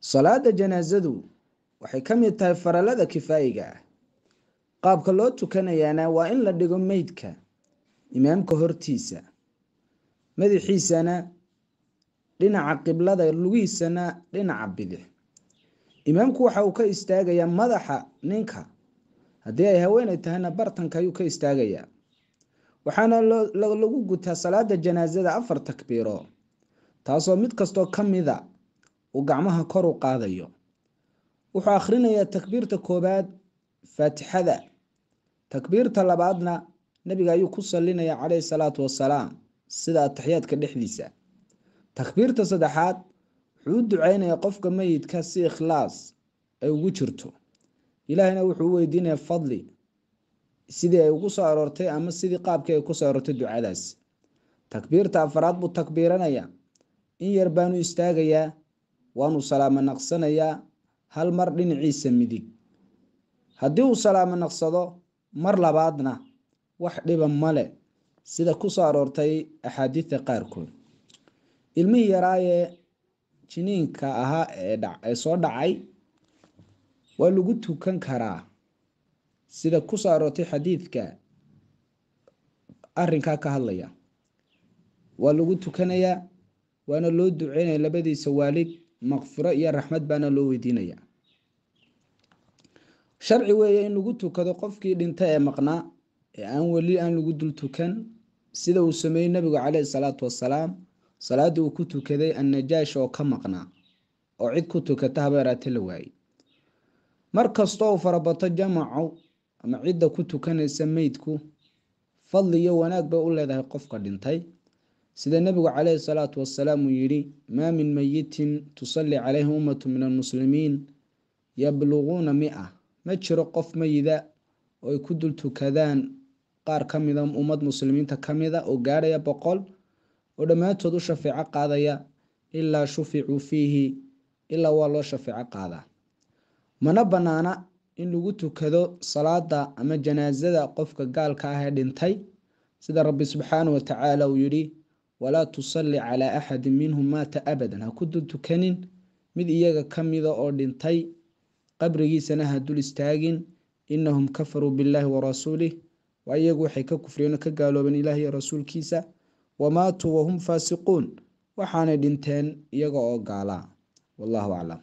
salaada janaasadu waxay ka mid tahay faralada kifaayiga ah qaabka loo tukanayaana waa in la dhigo meydka imaamka hortiisa madaxiisana dhinaca qiblada lugiisana dhinaca bidix imaamku waxa uu ka istaagayaa madaxa ninka haddii ay haweenay tahayna bartanka ayuu ka istaagayaa waxaana lagu gutaa salaada janaasada afar takbiiro taasoo mid kastoo ka mida uu gacmaha kor u qaadayo wuxuu akhrinayaa takbiirta koobaad faatixada takbiirta labaadna nebiga ayuu ku salinaya caleyhi salaatu wasalaam sida ataxyaadka dhexdiisa takbiirta saddexaad wuxuu u ducaynayaa qofka meyidka si ikhlaas ay ugu jirto ilaahayna wuxuu u weydiinayaa fadli sidii ay ugu soo aroortay ama sidii qaabkii ay kusoo aroortay ducadaas takbiirta afaraad buu takbiiranayaa in yar baanu istaagayaa waanu salaamo naqsanayaa hal mar dhinaciisa midig haddii uu salaamo naqsado mar labaadna wax dhiba male sida ku soo aroortay axaadiida qaarkood ilmihii yaraayee jiniinka ahaa ee soo dhacay waa lagu tukan karaa sida ku soo aroortay xadiidka arinkaa ka hadlaya waa lagu tukanayaa waana loo duceynaya labadiisa waalid maqfuro iyo raxmad baana loo weydiinaya sharci weeye in lagu tukado qofkii dhinta ee maqnaa ee aan weli aan lagu dultukan sida uu sameeyey nabigu caleyhi salaatu wasalaam salaadii uu ku tukaday annajaash oo ka maqnaa oo cid ku tukata habeeraate la waayey mar kastoo uu farabato jamacu ama cidda ku tukanaysa meydku fadli iyo wanaag bay u leedahay qofka dhintay sida nebigu caleyhi salaatu wasalaam uu yidhi maa min mayitin tusalli caleyhi ummatu min almuslimiin yabluquuna mia ma jiro qof mayida oo ay ku dul tukadaan qaar ka mida ummad muslimiinta ka mida oo gaadhaya boqol oo dhammaantood u shafeeco qaadaya ilaa shuficuu fiihi ilaa waa loo shafeeco qaadaa mana bannaana in lagu tukado salaada ama janaasada qofka gaalka ah ee dhintay sida rabbi subxaanahu wa tacaala uu yidhi walaa tusalli calaa axadin minhum maata abadan ha ku dul tukanin mid iyaga ka mida oo dhintay qabrigiisana ha dul istaagin inahum kafaruu billaahi warasuulih waa iyagu waxay ka kufriyeen ka gaaloobeen ilaahi iyo rasuulkiisa wamaatuu wahum faasiquun waxaanay dhinteen iyaga oo gaalaa wallaahu aclam